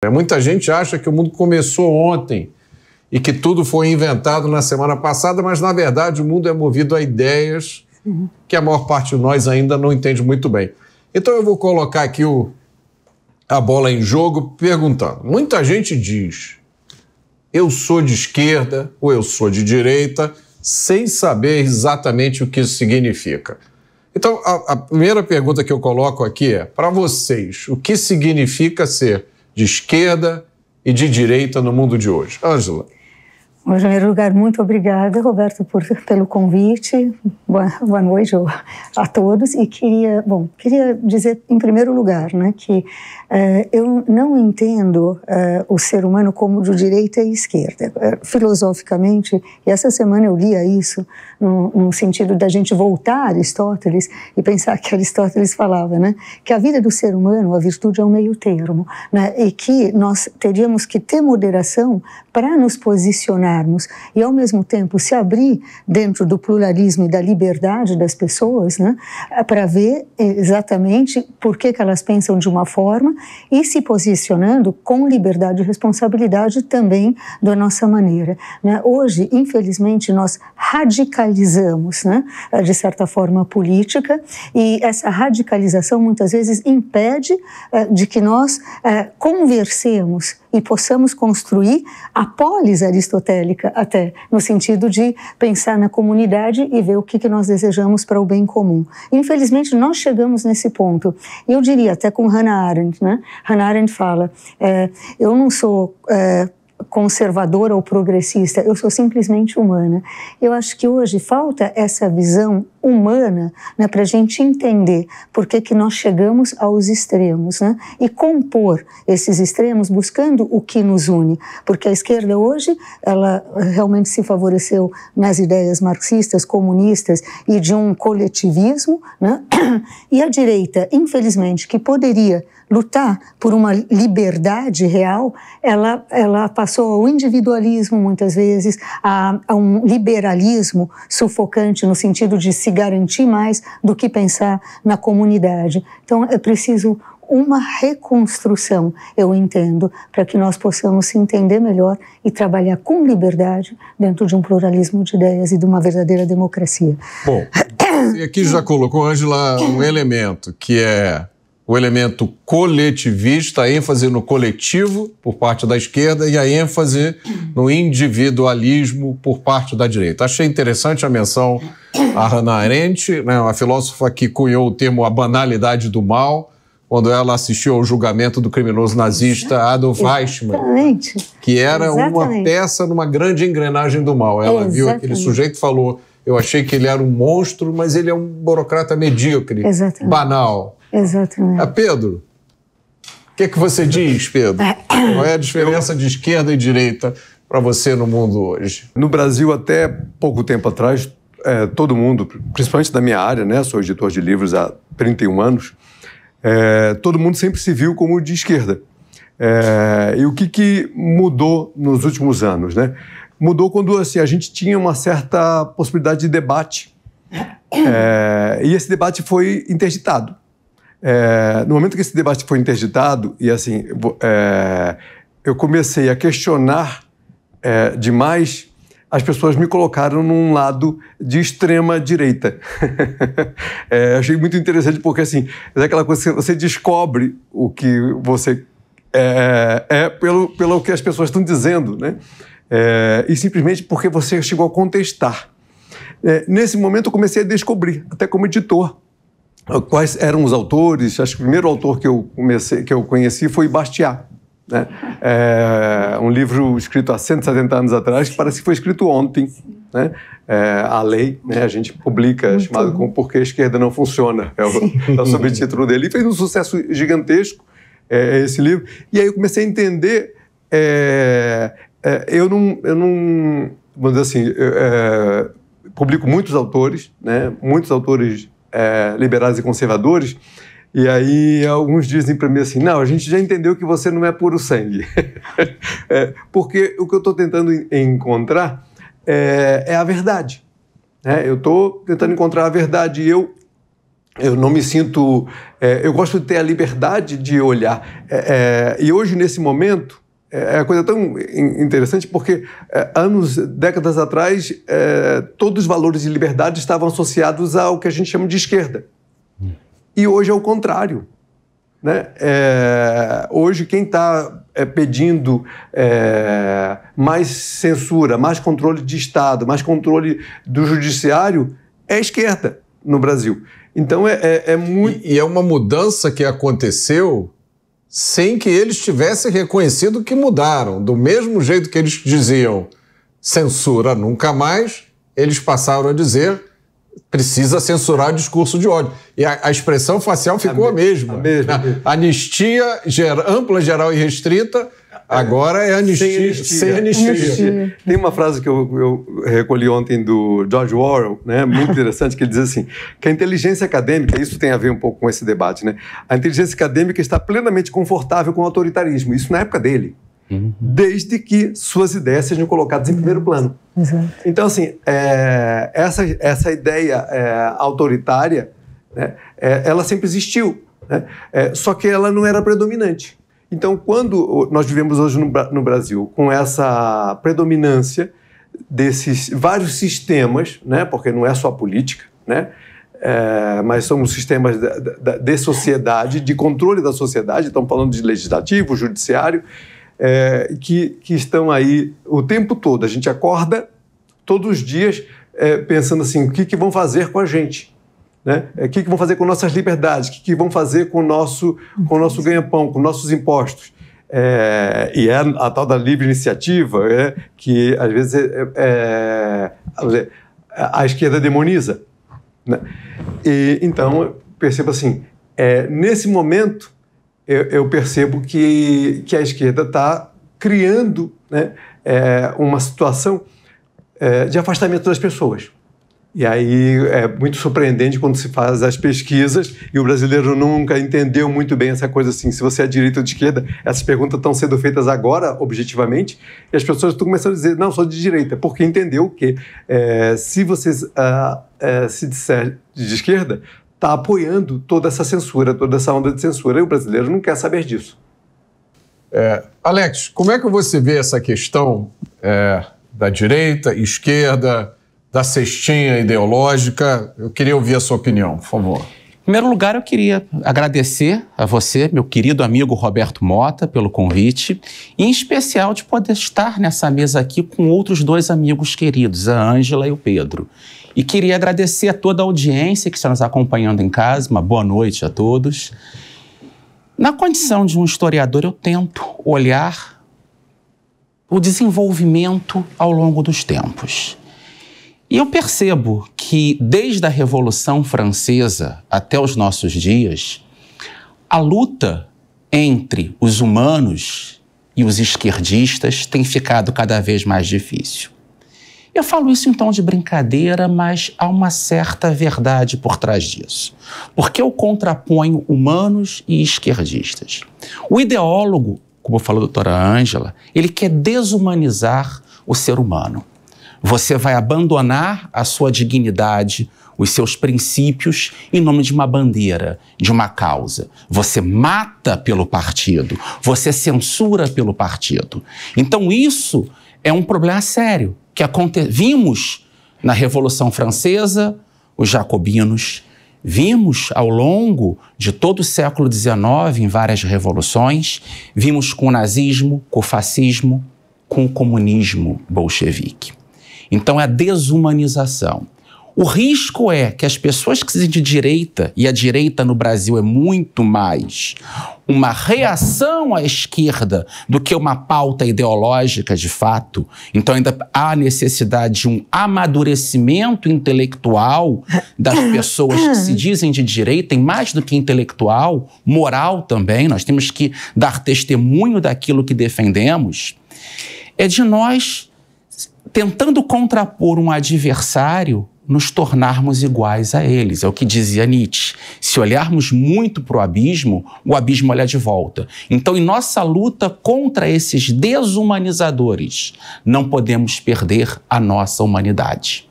É, muita gente acha que o mundo começou ontem e que tudo foi inventado na semana passada, mas na verdade o mundo é movido a ideias que a maior parte de nós ainda não entende muito bem. Então eu vou colocar aqui o, a bola em jogo perguntando. Muita gente diz: eu sou de esquerda ou eu sou de direita, sem saber exatamente o que isso significa. Então a, a primeira pergunta que eu coloco aqui é: para vocês, o que significa ser de esquerda e de direita no mundo de hoje. Ângela. Em primeiro lugar, muito obrigada, Roberto, por, pelo convite. Boa, boa noite a todos e queria, bom, queria dizer em primeiro lugar, né, que uh, eu não entendo uh, o ser humano como de direita e esquerda. Uh, filosoficamente, e essa semana eu lia isso no, no, sentido da gente voltar a Aristóteles e pensar que Aristóteles falava, né, que a vida do ser humano, a virtude é um meio termo, né, e que nós teríamos que ter moderação para nos posicionarmos e ao mesmo tempo se abrir dentro do pluralismo e da liberdade liberdade das pessoas, né, para ver exatamente por que, que elas pensam de uma forma e se posicionando com liberdade e responsabilidade também da nossa maneira. Né. Hoje, infelizmente, nós radicalizamos, né, de certa forma, a política e essa radicalização muitas vezes impede eh, de que nós eh, conversemos e possamos construir a polis aristotélica até, no sentido de pensar na comunidade e ver o que, que nós desejamos para o bem comum. Infelizmente, nós chegamos nesse ponto. Eu diria até com Hannah Arendt, né? Hannah Arendt fala, é, eu não sou... É, conservadora ou progressista, eu sou simplesmente humana. Eu acho que hoje falta essa visão humana né, para a gente entender por que, que nós chegamos aos extremos né, e compor esses extremos buscando o que nos une. Porque a esquerda hoje, ela realmente se favoreceu nas ideias marxistas, comunistas e de um coletivismo, né, e a direita, infelizmente, que poderia lutar por uma liberdade real, ela, ela passou ao individualismo, muitas vezes, a, a um liberalismo sufocante, no sentido de se garantir mais do que pensar na comunidade. Então, é preciso uma reconstrução, eu entendo, para que nós possamos se entender melhor e trabalhar com liberdade dentro de um pluralismo de ideias e de uma verdadeira democracia. Bom, e aqui já colocou, Angela, um elemento que é o elemento coletivista, a ênfase no coletivo por parte da esquerda e a ênfase no individualismo por parte da direita. Achei interessante a menção a Hannah Arendt, né, uma filósofa que cunhou o termo a banalidade do mal, quando ela assistiu ao julgamento do criminoso nazista Adolf Eichmann, Exatamente. que era Exatamente. uma peça numa grande engrenagem do mal. Ela Exatamente. viu aquele sujeito e falou: Eu achei que ele era um monstro, mas ele é um burocrata medíocre, banal Exatamente. A ah, Pedro, o que, é que você diz, Pedro? Qual é a diferença de esquerda e direita para você no mundo hoje? No Brasil, até pouco tempo atrás, é, todo mundo, principalmente da minha área, né? Sou editor de livros há 31 anos. É, todo mundo sempre se viu como de esquerda. É, e o que, que mudou nos últimos anos, né? Mudou quando assim, a gente tinha uma certa possibilidade de debate. É, e esse debate foi interditado. É, no momento que esse debate foi interditado, e assim, é, eu comecei a questionar é, demais, as pessoas me colocaram num lado de extrema direita. É, achei muito interessante, porque assim, é aquela coisa que você descobre o que você é, é pelo, pelo que as pessoas estão dizendo, né? É, e simplesmente porque você chegou a contestar. nesse momento, eu comecei a descobrir, até como editor, quais eram os autores. Acho que o primeiro autor que eu, comecei, que eu conheci foi Bastiat. Né? É, um livro escrito há 170 anos atrás, que parece que foi escrito ontem. Né? É, a lei, né? a gente publica, Muito chamado como Por que a Esquerda Não Funciona, é o, é o subtítulo dele. E fez um sucesso gigantesco é, esse livro. E aí eu comecei a entender. É, é, eu não. Eu não vamos dizer assim, publico muitos autores, né? muitos autores é, liberais e conservadores, e aí alguns dizem para mim assim, não, a gente já entendeu que você não é puro sangue. é, porque o que eu estou tentando encontrar é, é a verdade. Né? Eu estou tentando encontrar a verdade e eu eu não me sinto. É, eu gosto de ter a liberdade de olhar. É, é, e hoje, nesse momento, é, é uma coisa tão interessante porque é, anos, décadas atrás, é, todos os valores de liberdade estavam associados ao que a gente chama de esquerda. E hoje é o contrário. Né? É, hoje, quem está é, pedindo é, mais censura, mais controle de Estado, mais controle do judiciário é a esquerda no Brasil. Então é, muito. E, e é uma mudança que aconteceu sem que eles tivessem reconhecido que mudaram. Do mesmo jeito que eles diziam censura nunca mais, eles passaram a dizer precisa censurar discurso de ódio. E a, a expressão facial ficou a, me, a mesma. A mesma. Anistia ger, ampla, geral e restrita Agora é anistia. Sem anistia. anistia. Tem uma frase que eu, eu, recolhi ontem do George Orwell, né? muito interessante, que ele diz assim, que a inteligência acadêmica, isso tem a ver um pouco com esse debate, né? a inteligência acadêmica está plenamente confortável com o autoritarismo, isso na época dele. Uhum. Desde que suas ideias sejam colocadas em primeiro plano. Exato. Então, assim, é, essa, essa ideia é, autoritária, né, é, ela sempre existiu. Né? É, só que ela não era predominante. Então, quando nós vivemos hoje no, Brasil com essa predominância desses vários sistemas, né, porque não é só política, né, é, mas são sistemas de, de, de, sociedade, de controle da sociedade, estamos falando de legislativo, judiciário, é, que, que estão aí o tempo todo. A gente acorda todos os dias é, pensando assim, o que, que vão fazer com a gente? Né? É, o que, que vão fazer com nossas liberdades? O que, que vão fazer com o nosso, com o nosso ganha-pão, com nossos impostos? É, e é a tal da livre iniciativa é, que, às vezes, é, é, é a esquerda demoniza. Né? E, então, percebo assim, nesse momento, eu, eu, percebo que, que a esquerda está criando né, uma situação de afastamento das pessoas. E aí é muito surpreendente quando se faz as pesquisas e o brasileiro nunca entendeu muito bem essa coisa assim, se você é direita ou de esquerda, essas perguntas estão sendo feitas agora, objetivamente, e as pessoas estão começando a dizer, não, sou de direita, porque entendeu que é, se você ah, é, se disser de esquerda, está apoiando toda essa censura, toda essa onda de censura, e o brasileiro não quer saber disso. É, Alex, como é que você vê essa questão é, da direita, esquerda, da cestinha ideológica. Eu queria ouvir a sua opinião, por favor. Em primeiro lugar, eu queria agradecer a você, meu querido amigo Roberto Mota, pelo convite, e em especial de poder estar nessa mesa aqui com outros dois amigos queridos, a Ângela e o Pedro. E queria agradecer a toda a audiência que está nos acompanhando em casa, uma boa noite a todos. Na condição de um historiador, eu tento olhar o desenvolvimento ao longo dos tempos. E eu percebo que, desde a Revolução Francesa até os nossos dias, a luta entre os humanos e os esquerdistas tem ficado cada vez mais difícil. Eu falo isso em tom de brincadeira, mas há uma certa verdade por trás disso. Porque eu contraponho humanos e esquerdistas. O ideólogo, como falou a doutora Ângela, ele quer desumanizar o ser humano. Você vai abandonar a sua dignidade, os seus princípios, em nome de uma bandeira, de uma causa. Você mata pelo partido, você censura pelo partido. Então, isso é um problema sério que aconte... vimos na Revolução Francesa, os jacobinos, Vimos ao longo de todo o século XIX, em várias revoluções, vimos com o nazismo, com o fascismo, com o comunismo bolchevique. Então, é a desumanização. O risco é que as pessoas que se de direita, e a direita no Brasil é muito mais uma reação à esquerda do que uma pauta ideológica de fato, então ainda há necessidade de um amadurecimento intelectual das pessoas que se dizem de direita, e mais do que intelectual, moral também, nós temos que dar testemunho daquilo que defendemos, é de nós tentando contrapor um adversário, nos tornarmos iguais a eles. É o que dizia Nietzsche. Se olharmos muito para o abismo, o abismo olha de volta. Então, em nossa luta contra esses desumanizadores, não podemos perder a nossa humanidade.